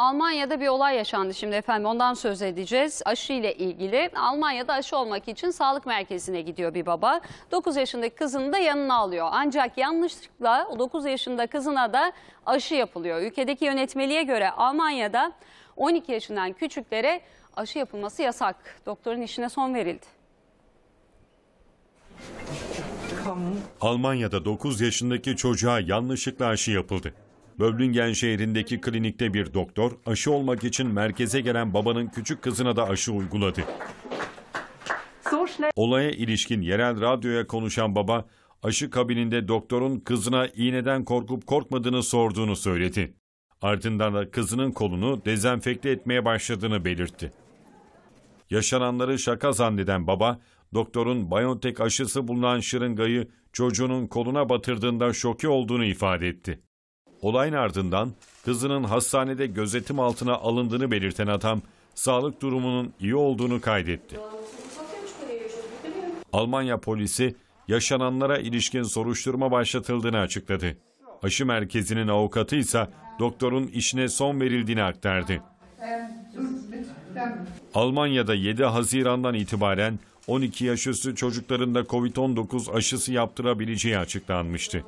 Almanya'da bir olay yaşandı şimdi efendim ondan söz edeceğiz. Aşı ile ilgili Almanya'da aşı olmak için sağlık merkezine gidiyor bir baba. 9 yaşındaki kızını da yanına alıyor. Ancak yanlışlıkla 9 yaşında kızına da aşı yapılıyor. Ülkedeki yönetmeliğe göre Almanya'da 12 yaşından küçüklere aşı yapılması yasak. Doktorun işine son verildi. Almanya'da 9 yaşındaki çocuğa yanlışlıkla aşı yapıldı. Böblingen şehrindeki klinikte bir doktor aşı olmak için merkeze gelen babanın küçük kızına da aşı uyguladı. Olaya ilişkin yerel radyoya konuşan baba aşı kabininde doktorun kızına iğneden korkup korkmadığını sorduğunu söyledi. Ardından da kızının kolunu dezenfekte etmeye başladığını belirtti. Yaşananları şaka zanneden baba, doktorun Biontech aşısı bulunan şırıngayı çocuğunun koluna batırdığında şoke olduğunu ifade etti. Olayın ardından kızının hastanede gözetim altına alındığını belirten Atam, sağlık durumunun iyi olduğunu kaydetti. Almanya polisi yaşananlara ilişkin soruşturma başlatıldığını açıkladı. Aşı merkezinin avukatı ise doktorun işine son verildiğini aktardı. Almanya'da 7 Haziran'dan itibaren 12 yaş üstü çocukların da COVID-19 aşısı yaptırabileceği açıklanmıştı.